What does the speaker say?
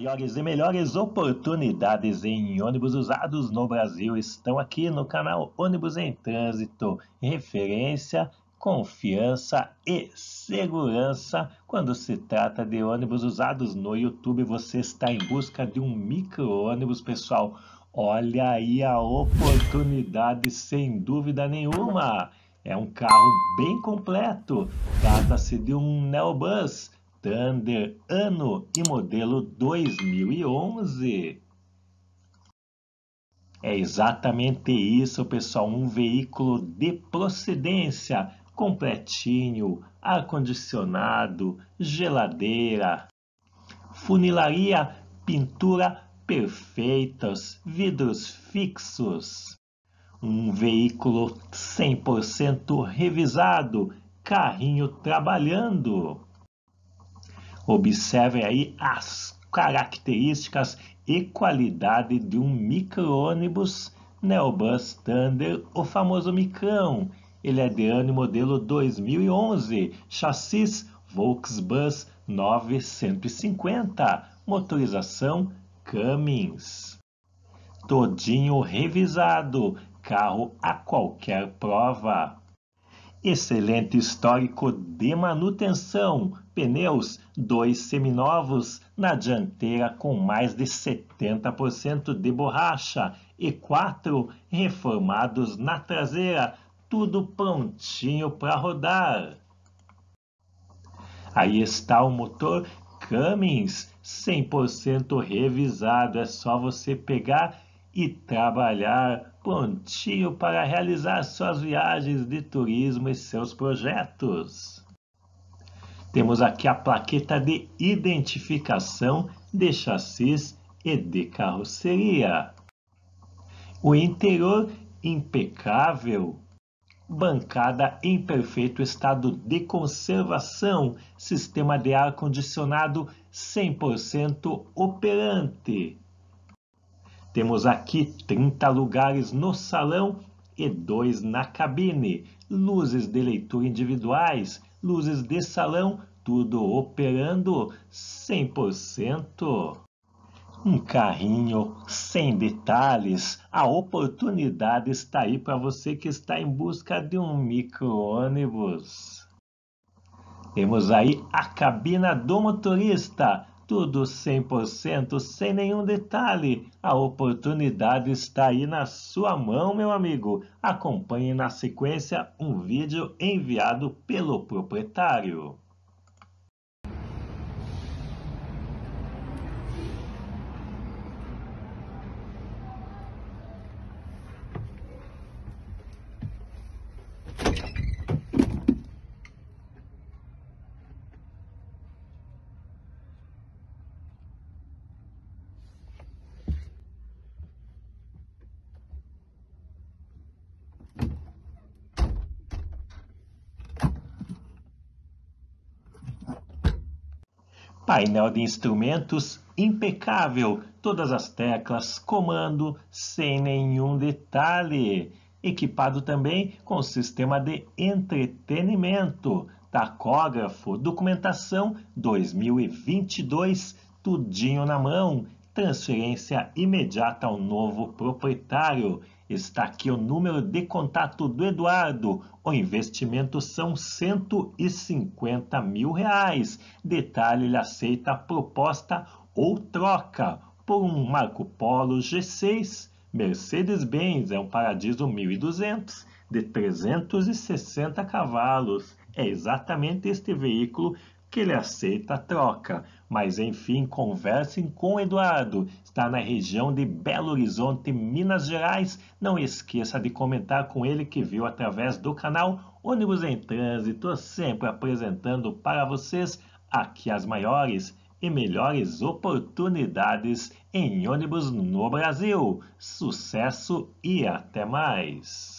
maiores e melhores oportunidades em ônibus usados no Brasil estão aqui no canal Ônibus em Trânsito. Referência, confiança e segurança quando se trata de ônibus usados no YouTube. Você está em busca de um micro-ônibus, pessoal. Olha aí a oportunidade, sem dúvida nenhuma. É um carro bem completo. Trata-se de um Neobus Thunder, ano e modelo 2011. É exatamente isso, pessoal. Um veículo de procedência, completinho, ar-condicionado, geladeira, funilaria, pintura perfeitas, vidros fixos. Um veículo 100% revisado, carrinho trabalhando. Observem aí as características e qualidade de um micro-ônibus Neobus Thunder, o famoso micrão. Ele é de ano modelo 2011, chassis Volksbus 950, motorização Cummins. Todinho revisado, carro a qualquer prova. Excelente histórico de manutenção, pneus dois seminovos na dianteira com mais de 70% de borracha e quatro reformados na traseira, tudo prontinho para rodar. Aí está o motor Cummins 100% revisado, é só você pegar e trabalhar prontinho para realizar suas viagens de turismo e seus projetos. Temos aqui a plaqueta de identificação de chassis e de carroceria. O interior impecável, bancada em perfeito estado de conservação, sistema de ar-condicionado 100% operante, temos aqui 30 lugares no salão e dois na cabine, luzes de leitura individuais, luzes de salão, tudo operando 100%. Um carrinho sem detalhes. A oportunidade está aí para você que está em busca de um micro-ônibus. Temos aí a cabina do motorista, tudo 100%, sem nenhum detalhe. A oportunidade está aí na sua mão, meu amigo. Acompanhe na sequência um vídeo enviado pelo proprietário. Painel de instrumentos impecável, todas as teclas, comando sem nenhum detalhe. Equipado também com sistema de entretenimento, tacógrafo, documentação 2022, tudinho na mão, transferência imediata ao novo proprietário. Está aqui o número de contato do Eduardo. O investimento são 150 mil reais. Detalhe, ele aceita a proposta ou troca por um Marco Polo G6 Mercedes-Benz. É um Paradiso 1200 de 360 cavalos. É exatamente este veículo que ele aceita a troca. Mas enfim, conversem com o Eduardo. Está na região de Belo Horizonte, Minas Gerais. Não esqueça de comentar com ele que viu através do canal Ônibus em Trânsito, sempre apresentando para vocês aqui as maiores e melhores oportunidades em ônibus no Brasil. Sucesso e até mais!